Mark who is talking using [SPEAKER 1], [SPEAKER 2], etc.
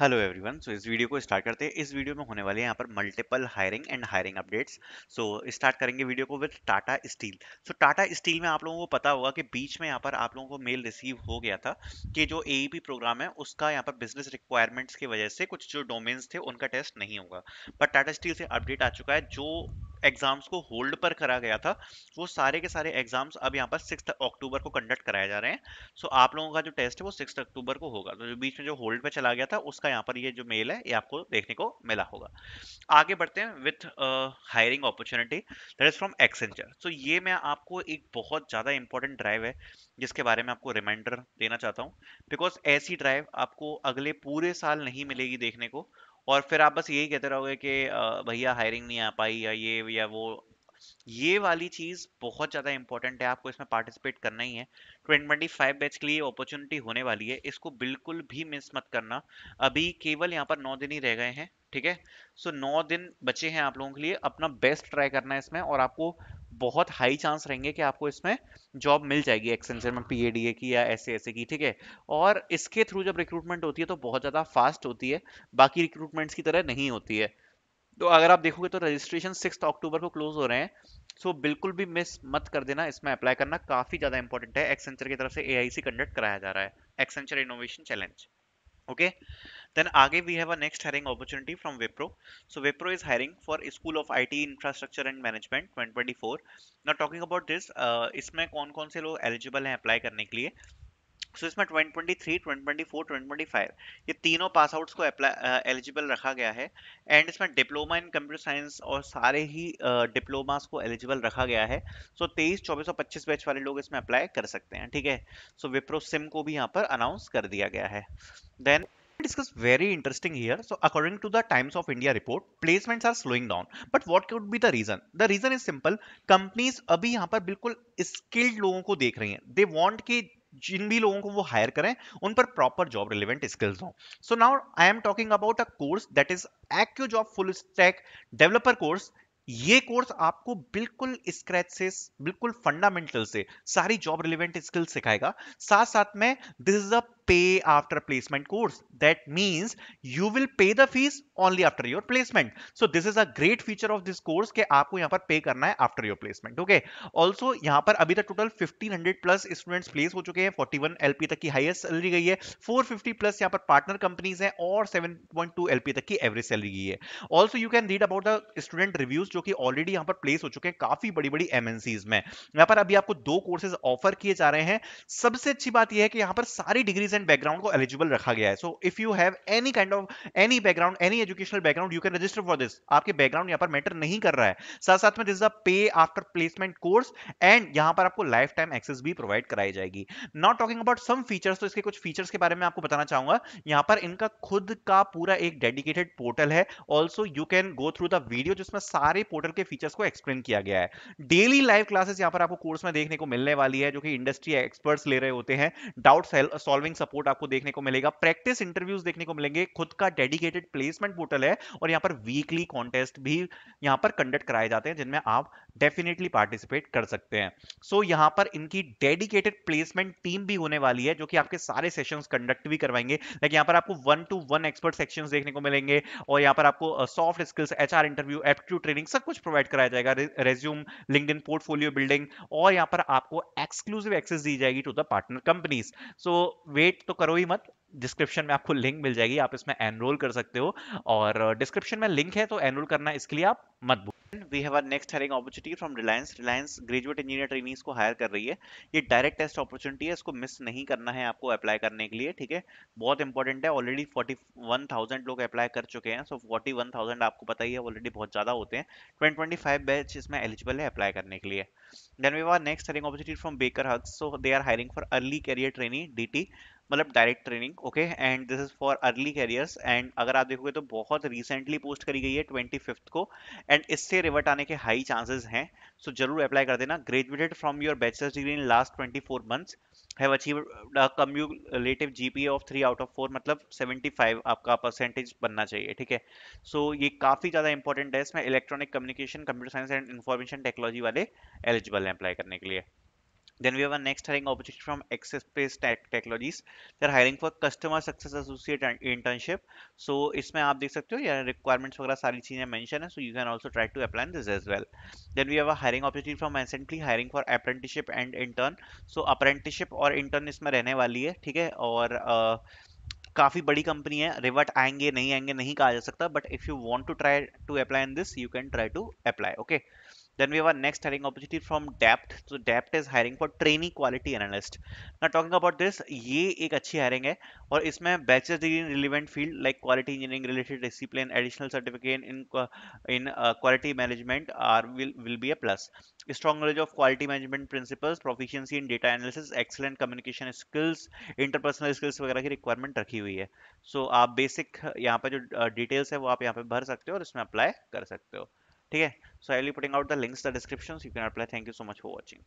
[SPEAKER 1] Hello everyone so इस video को start करते हैं इस वीडियो में होने वाले हैं यहाँ पर multiple hiring and hiring updates so start करेंगे वीडियो को with Tata steel so Tata steel में आप लोगों को पता होगा कि बीच में यहाँ पर आप लोगों को मेल रिसीव हो गया था कि जो ए प्रोग्राम e है उसका यहाँ पर बिजनेस रिक्वायरमेंट्स की वजह से कुछ जो डोमेन्स थे उनका टेस्ट नहीं होगा बट टाटा स्टील से अपडेट आ चुका है जो एग्जाम्स को होल्ड पर करा गया था वो सारे के सारे एग्जाम्स अब यहाँ पर सिक्स अक्टूबर को कंडक्ट कराए जा रहे हैं सो आप लोगों का जो टेस्ट है वो सिक्स अक्टूबर को होगा तो जो बीच में जो होल्ड पर चला गया था उसका यहाँ पर ये जो मेल है ये आपको देखने को मिला होगा आगे बढ़ते हैं with hiring opportunity that is from Accenture so ये मैं आपको एक बहुत ज़्यादा इंपॉर्टेंट ड्राइव है जिसके बारे में आपको रिमाइंडर देना चाहता हूँ बिकॉज ऐसी ड्राइव आपको अगले पूरे साल नहीं मिलेगी देखने को और फिर आप बस यही कहते रहोगे कि भैया हायरिंग नहीं आ पाई या ये या वो ये वाली चीज बहुत ज्यादा इंपॉर्टेंट है आपको इसमें पार्टिसिपेट करना ही है ट्वेंटी फाइव बैच के लिए अपॉर्चुनिटी होने वाली है इसको बिल्कुल भी मिस मत करना अभी केवल यहाँ पर नौ दिन ही रह गए हैं ठीक है सो नौ दिन बचे हैं आप लोगों के लिए अपना बेस्ट ट्राई करना है इसमें और आपको बहुत हाई चांस रहेंगे कि आपको इसमें जॉब मिल जाएगी एक्सटेंशन में पी की या ऐसे ऐसे की ठीक है और इसके थ्रू जब रिक्रूटमेंट होती है तो बहुत ज़्यादा फास्ट होती है बाकी रिक्रूटमेंट्स की तरह नहीं होती है तो अगर आप देखोगे तो रजिस्ट्रेशन सिक्स अक्टूबर को क्लोज हो रहे हैं सो बिल्कुल भी मिस मत कर देना इसमें अप्लाई करना काफी ज्यादा इंपॉर्टेंट है एक्सेंचर की तरफ से ए कंडक्ट कराया जा रहा है Accenture innovation challenge okay then आगे we have a next hiring opportunity from Wipro so Wipro is hiring for school of IT infrastructure and management 2024 now talking about this इसमें कौन कौन से लोग एलिजिबल हैं अप्लाई करने के लिए सो इसमें 123, 124, 125 ये तीनों पास आउट्स को एलिजिबल रखा गया है एंड इसमें डिप्लोमा इन कंप्यूटर साइंस और सारे ही डिप्लोमास को एलिजिबल रखा गया है सो तेईस चौबीस और पच्चीस बैच वाले लोग इसमें अप्लाई कर सकते हैं ठीक है सो विप्रो सिम को भी यहाँ पर अनाउंस कर दिया गया है then it is very interesting here so according to the times of india report placements are slowing down but what could be the reason the reason is simple companies abhi yahan par bilkul skilled logon ko dekh rahi hain they want ki जिन भी लोगों को वो higher करें उन पर proper job relevant skills हों so now I am talking about a course that is Accio job full stack developer course ये कोर्स आपको बिल्कुल स्क्रैच से बिल्कुल फंडामेंटल से सारी जॉब रिलेवेंट स्किल्स सिखाएगा साथ साथ में this is a pay after placement course. That means you will pay the fees only after your placement. So this is a great feature of this course ke aapko yahan par pay karna hai after your placement. Okay. Also yahan par abhi tak total 1500 plus students place ho chuke hain 41 LP tak ki highest salary gayi hai 450 plus yahan par partner companies hain aur 7.2 LP tak ki average salary gayi hai Also you can read about the student reviews jo ki already yahan par place ho chuke hain काफी बड़ी बड़ी MNCs में. यहाँ पर अभी आपको दो courses offer किए जा रहे हैं. सबसे अच्छी बात यह है कि यहाँ पर सारी degrees एंड बैकग्राउंड को एलिजिबल रखा गया है so if you have any kind of any background any educational background you can register for this आपके बैकग्राउंड यहाँ पर मैटर नहीं कर रहा है साथ साथ में दिस पे आफ्टर प्लेसमेंट कोर्स एंड यहाँ पर आपको लाइफ टाइम एक्सेस भी प्रोवाइड कराई जाएगी not talking about some features तो इसके कुछ फीचर्स के बारे में आपको बताना चाहूंगा यहाँ पर इनका खुद का पूरा एक डेडिकेटेड पोर्टल है also you can go through the video जिसमें सारे पोर्टल के फीचर्स को एक्सप्लेन किया गया है डेली लाइव क्लासेस यहाँ पर आपको कोर्स में देखने को मिलने वाली है जो कि इंडस्ट्री एक्सपर्ट्स ले रहे होते हैं डाउट सॉल्विंग सपोर्ट आपको देखने को मिलेगा प्रैक्टिस इंटरव्यूज देखने को मिलेंगे खुद का डेडिकेटेड प्लेसमेंट पोर्टल है और यहाँ पर वीकली कॉन्टेस्ट भी यहाँ पर कंडक्ट कराए जाते हैं जिनमें आप डेफिनेटली पार्टिसिपेट कर सकते हैं सो so, यहाँ पर इनकी डेडिकेटेड प्लेसमेंट टीम भी होने वाली है जो कि आपके सारे सेशन कंडक्ट भी करवाएंगे लाइक यहाँ पर आपको one to one expert section देखने को मिलेंगे और यहाँ पर आपको soft skills H interview aptitude training सब कुछ प्रोवाइड कराया जाएगा रेज्यूम लिंक पोर्टफोलियो बिल्डिंग और यहाँ पर आपको एक्सक्लूसिव एक्सेस दी जाएगी to the partner companies so wait तो करो ही मत डिस्क्रिप्शन में आपको लिंक मिल जाएगी आप इसमें एनरोल कर सकते हो और डिस्क्रिप्शन uh, में लिंक है तो एनरोल करना इसके लिए आप मत we have our next hiring opportunity from Reliance Reliance graduate engineer training को हायर कर रही है ये डायरेक्ट टेस्ट अपॉर्चुनिटी है इसको मिस नहीं करना है आपको अप्लाई करने के लिए ठीक है बहुत इंपॉर्टेंट है ऑलरेडी फोर्टी वन थाउजेंड लोग अप्लाई कर चुके हैं सो फोर्टी वन थाउजेंड आपको पता ही है ऑलरेडी बहुत ज़्यादा होते हैं ट्वेंटी ट्वेंटी फाइव बैच इसमें एलिजिबल है अप्लाई करने के लिए then we are next hiring opportunity from Baker Hughes so they are hiring for early career training D मतलब direct training okay and this is for early careers and अगर आप देखोगे तो बहुत रिसेंटली पोस्ट करी गई है ट्वेंटी फिफ्थ को एंड इससे रिवर्ट आने के हाई चांसेस हैं सो so, जरूर अप्लाई कर देना graduated from your bachelors degree in last twenty four months have achieved cumulative P of three out of four मतलब सेवेंटी फाइव आपका परसेंटेज बनना चाहिए ठीक है सो so, ये काफ़ी ज़्यादा इंपॉर्टेंट है इसमें electronic communication computer science and information technology वाले एलिजिबल हैं अप्लाई करने के लिए Then we have a next hiring opportunity from Access Space tech Technologies. They're hiring for Customer Success Associate and Internship. So इसमें आप देख सकते हो यार requirements वगैरह सारी चीजें mention है. So you can also try to apply this as well. Then we have a hiring opportunity from Ascently hiring for apprenticeship and intern. So apprenticeship or intern इसमें रहने वाली है, ठीक है? और uh, काफ़ी बड़ी कंपनी है रिवर्ट आएंगे नहीं आएंगे नहीं कहा जा सकता but if you want to try to apply in this you can try to apply okay then we have our next hiring opportunity from Dapt. So Dapt is hiring for trainee quality analyst. Now talking about this, ये एक अच्छी hiring है और इसमें bachelor degree in relevant field like quality engineering related discipline, additional certificate in in uh, quality management are will will be a plus. a Strong knowledge of quality management principles, proficiency in data analysis, excellent communication skills, interpersonal skills वगैरह की requirement रखी हुई है. So आप basic यहाँ पर जो details है वो आप यहाँ पे भर सकते हो और इसमें apply कर सकते हो. okay so i'll be putting out the links the descriptions you can apply thank you so much for watching